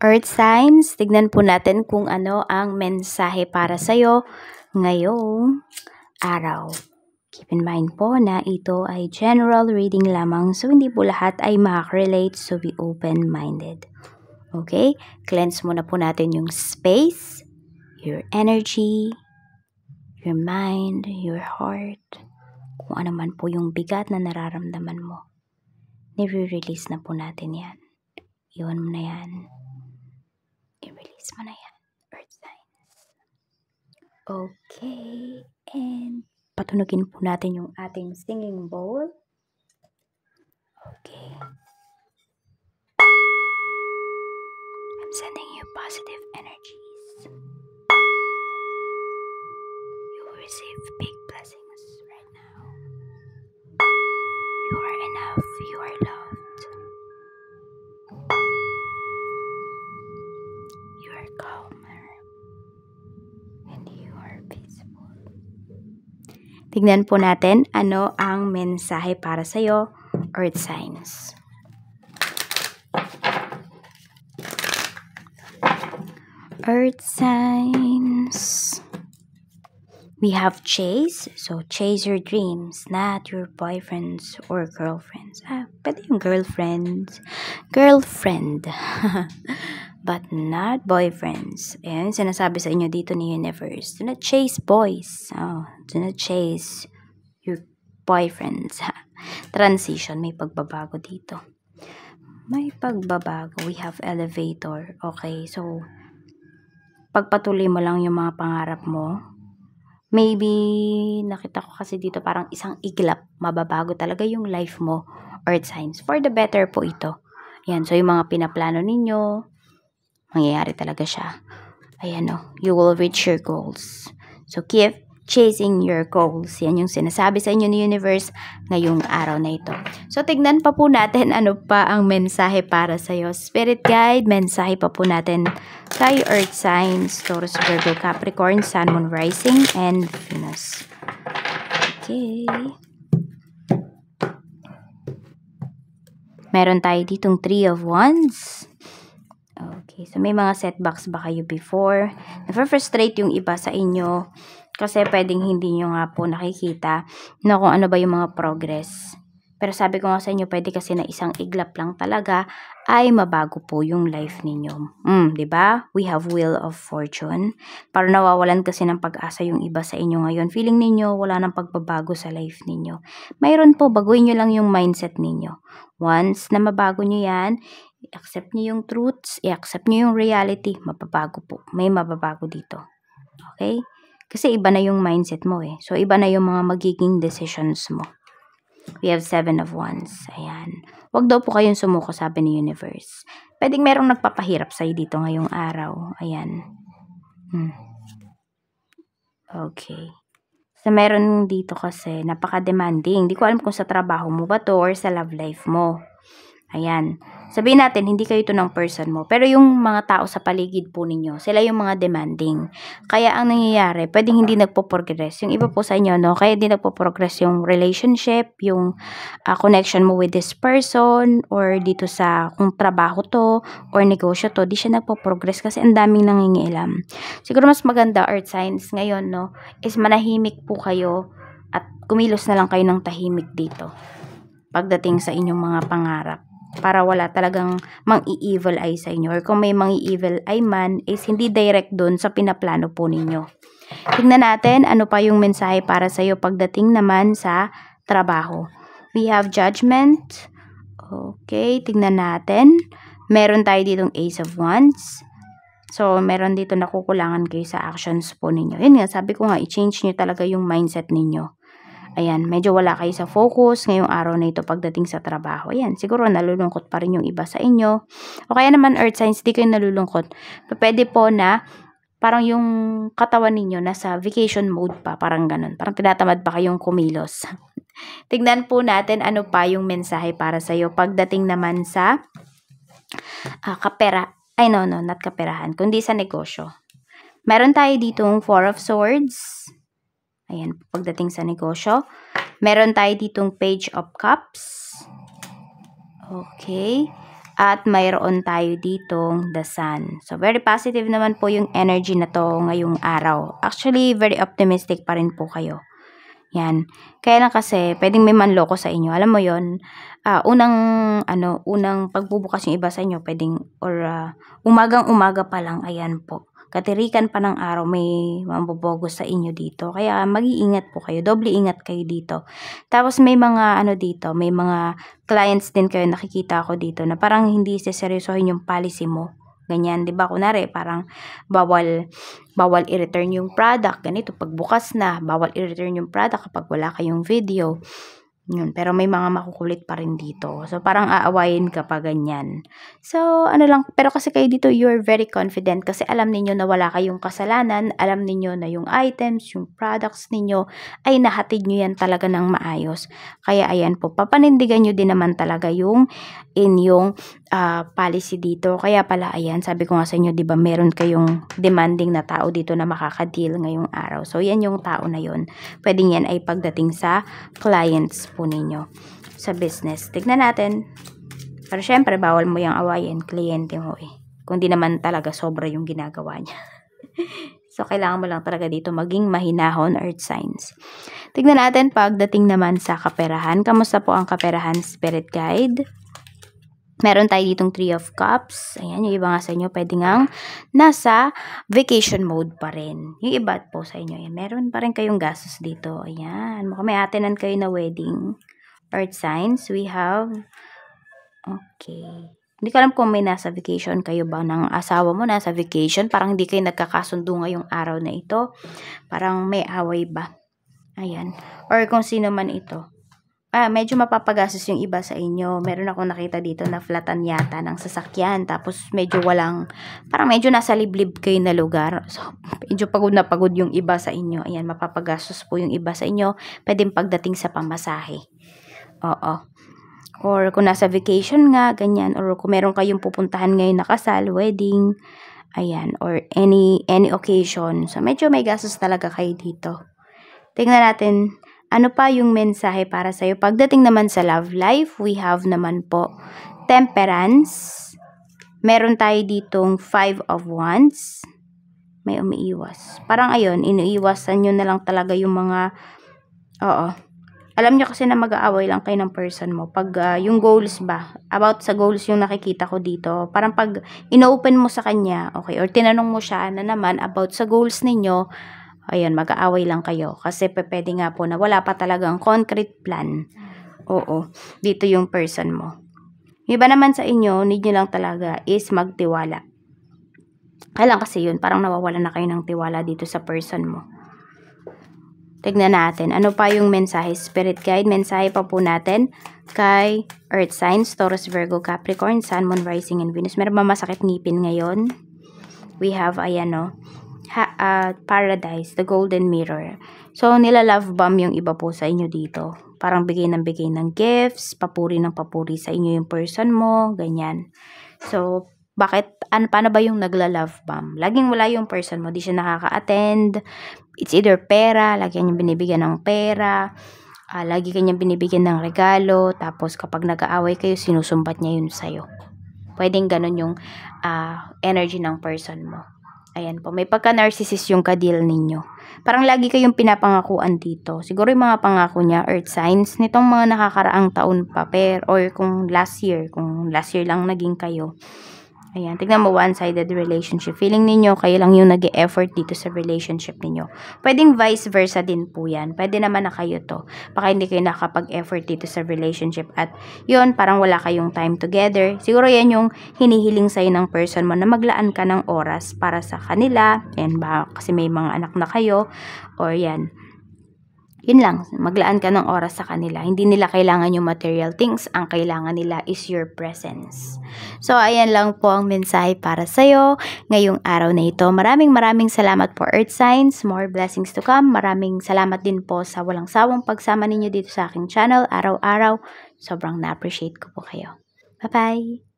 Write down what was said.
Earth signs, tignan po natin kung ano ang mensahe para sa'yo ngayong araw. Keep in mind po na ito ay general reading lamang so hindi po lahat ay makarelate so be open-minded. Okay? Cleanse muna po natin yung space, your energy, your mind, your heart, kung ano man po yung bigat na nararamdaman mo. Nire-release na po natin yan. Iwan mo na yan. Practice mo na Earth signs. Okay. And patunugin po natin yung ating singing bowl. Tignan po natin ano ang mensahe para sa iyo, Earth Signs. Earth Signs. We have chase, so chase your dreams, not your boyfriends or girlfriends. Ah, pwede yung girlfriend. Girlfriend. but not boyfriends. Ayan, sinasabi sa inyo dito ni Universe. Do not chase boys. Oh, do not chase your boyfriends. Ha? Transition, may pagbabago dito. May pagbabago. We have elevator. Okay, so, pagpatuloy mo lang yung mga pangarap mo, maybe, nakita ko kasi dito parang isang iglap, mababago talaga yung life mo, earth signs. For the better po ito. Yan, so yung mga pinaplano ninyo, mangyayari talaga siya. Ayan o, you will reach your goals. So keep chasing your goals. Yan yung sinasabi sa inyo ni universe ngayong araw na ito. So, tignan pa po natin ano pa ang mensahe para sa iyo. Spirit guide, mensahe pa po natin kay Earth Signs, Taurus, Virgo, Capricorn, Sun, Moon, Rising, and Venus. Okay. Meron tayo ditong Three of Wands. Okay, so may mga setbacks ba kayo before? Nafrustrate yung iba sa inyo kasi pwedeng hindi nyo nga po nakikita na kung ano ba yung mga progress. Pero sabi ko nga sa inyo, pwede kasi na isang iglap lang talaga ay mabago po yung life ninyo. Mm, 'di ba? We have will of fortune. Para nawawalan kasi ng pag-asa yung iba sa inyo ngayon. Feeling ninyo wala nang pagbabago sa life ninyo. Mayroon po, baguhin niyo lang yung mindset ninyo. Once na mabago niyo 'yan, I-accept niyo yung truths, i-accept niyo yung reality, mababago po. May mababago dito. Okay? Kasi iba na yung mindset mo eh. So, iba na yung mga magiging decisions mo. We have seven of wands. Ayan. Huwag daw po kayong sumuko, sabi ni universe. Pwedeng merong nagpapahirap sa'yo dito ngayong araw. Ayan. Hmm. Okay. Sa so, meron dito kasi, napaka-demanding. Hindi ko alam kung sa trabaho mo ba to or sa love life mo. Ayan. Sabihin natin, hindi kayo ito ng person mo. Pero yung mga tao sa paligid po ninyo, sila yung mga demanding. Kaya ang nangyayari, pwedeng hindi nagpo-progress. Yung iba po sa inyo, no? Kaya hindi nagpo-progress yung relationship, yung uh, connection mo with this person, or dito sa kung trabaho to, or negosyo to, di siya nagpo-progress kasi ang daming nangingilam. Siguro mas maganda, earth signs, ngayon, no? Is manahimik po kayo at kumilos na lang kayo ng tahimik dito pagdating sa inyong mga pangarap para wala talagang mang-evil eye sa inyo. Or kung may mang-evil eye man, is hindi direct dun sa pinaplano po ninyo. Tingnan natin ano pa yung mensahe para sa iyo pagdating naman sa trabaho. We have judgment. Okay, tingnan natin. Meron tayo ditong Ace of Wands. So, meron dito nakukulangan kayo sa actions po ninyo. Yun nga, sabi ko nga, i-change nyo talaga yung mindset ninyo. Ayan, medyo wala kayo sa focus ngayong araw na ito pagdating sa trabaho. Ayan, siguro nalulungkot pa rin yung iba sa inyo. O kaya naman earth signs, di kayo nalulungkot. Pwede po na parang yung katawan ninyo nasa vacation mode pa, parang ganun. Parang tinatamad pa kayong kumilos. Tignan po natin ano pa yung mensahe para sa'yo pagdating naman sa uh, kapera. Ay, no, no, not kaperahan, kundi sa negosyo. Meron tayo ditong Four of Swords, Ayan, pagdating sa negosyo. Meron tayo ditong page of cups. Okay. At mayroon tayo ditong the sun. So, very positive naman po yung energy na to ngayong araw. Actually, very optimistic pa rin po kayo. Yan. Kaya lang kasi, pwedeng may manloko sa inyo. Alam mo yon uh, ah, unang, ano, unang pagbubukas yung iba sa inyo, pwedeng, or uh, ah, umagang umaga pa lang, ayan po katirikan pa ng araw may mambobogo sa inyo dito. Kaya mag-iingat po kayo, doble ingat kayo dito. Tapos may mga ano dito, may mga clients din kayo nakikita ko dito na parang hindi seseryosohin yung policy mo. Ganyan, 'di ba? Kunari parang bawal bawal i-return yung product ganito pagbukas na, bawal i-return yung product kapag wala kayong video. Yun, pero may mga makukulit pa rin dito. So, parang aawayin ka pa ganyan. So, ano lang, pero kasi kayo dito, you're very confident kasi alam niyo na wala kayong kasalanan, alam niyo na yung items, yung products niyo ay nahatid nyo yan talaga ng maayos. Kaya, ayan po, papanindigan nyo din naman talaga yung inyong uh, ah, policy dito. Kaya pala ayan, sabi ko nga sa inyo, 'di ba, meron kayong demanding na tao dito na makaka-deal ngayong araw. So 'yan yung tao na 'yon. Pwedeng 'yan ay pagdating sa clients po ninyo sa business. Tignan natin. Pero syempre bawal mo yung awayin kliyente mo eh. Kung di naman talaga sobra yung ginagawa niya. So, kailangan mo lang talaga dito maging mahinahon earth signs. Tignan natin pagdating naman sa kaperahan. Kamusta po ang kaperahan spirit guide? Meron tayo ditong 3 of cups. Ayan, yung iba nga sa inyo, pwede nga nasa vacation mode pa rin. Yung iba po sa inyo, ayan, meron pa rin kayong gastos dito. Ayan, mukhang may atinan kayo na wedding. Earth signs, we have, okay. Hindi ko alam kung may nasa vacation kayo ba ng asawa mo nasa vacation. Parang hindi kayo nagkakasundo ngayong araw na ito. Parang may away ba. Ayan. Or kung sino man ito ah, medyo mapapagastos yung iba sa inyo. Meron ako nakita dito na flatan yata ng sasakyan. Tapos medyo walang, parang medyo nasa liblib kayo na lugar. So, medyo pagod na pagod yung iba sa inyo. Ayan, mapapagastos po yung iba sa inyo. Pwedeng pagdating sa pamasahe. Oo. Or kung nasa vacation nga, ganyan. Or kung meron kayong pupuntahan ngayon na kasal, wedding, ayan. Or any, any occasion. So, medyo may gastos talaga kayo dito. Tingnan natin ano pa yung mensahe para sa'yo? Pagdating naman sa love life, we have naman po temperance. Meron tayo ditong five of wands. May umiiwas. Parang ayun, iniiwasan nyo na lang talaga yung mga, oo. Alam nyo kasi na mag-aaway lang kayo ng person mo. Pag uh, yung goals ba, about sa goals yung nakikita ko dito, parang pag inopen mo sa kanya, okay, or tinanong mo siya na naman about sa goals ninyo, ayun, mag-aaway lang kayo. Kasi pwede nga po na wala pa talagang concrete plan. Oo, dito yung person mo. Iba naman sa inyo, need nyo lang talaga is magtiwala. Kailan kasi yun, parang nawawala na kayo ng tiwala dito sa person mo. Tignan natin, ano pa yung mensahe? Spirit guide, mensahe pa po natin kay Earth Signs, Taurus, Virgo, Capricorn, Sun, Moon, Rising, and Venus. Meron ba masakit ngipin ngayon? We have, ayan o, oh. no? ha- uh, Paradise, The Golden Mirror. So, nila love bomb yung iba po sa inyo dito. Parang bigay ng bigay ng gifts, papuri ng papuri sa inyo yung person mo, ganyan. So, bakit, ano, paano ba yung nagla-love bomb? Laging wala yung person mo, di siya nakaka-attend. It's either pera, lagi yung binibigyan ng pera, uh, lagi kanyang binibigyan ng regalo, tapos kapag nag-aaway kayo, sinusumbat niya yun sa'yo. Pwedeng ganun yung uh, energy ng person mo. Ayan po, may pagka-narcissist yung kadil ninyo. Parang lagi kayong pinapangakuan dito. Siguro yung mga pangako niya, earth signs, nitong mga nakakaraang taon pa, pero, or kung last year, kung last year lang naging kayo, Ayan, tignan mo one-sided relationship. Feeling ninyo, kayo lang yung nag effort dito sa relationship ninyo. Pwedeng vice versa din po yan. Pwede naman na kayo to. Baka hindi kayo nakapag-effort dito sa relationship. At yun, parang wala kayong time together. Siguro yan yung hinihiling sa'yo ng person mo na maglaan ka ng oras para sa kanila. Ayan, baka kasi may mga anak na kayo. Or yan, yun lang, maglaan ka ng oras sa kanila. Hindi nila kailangan yung material things, ang kailangan nila is your presence. So, ayan lang po ang mensahe para sa'yo ngayong araw na ito. Maraming maraming salamat po Earth Signs, more blessings to come. Maraming salamat din po sa walang sawang pagsama ninyo dito sa aking channel araw-araw. Sobrang na-appreciate ko po kayo. Bye-bye!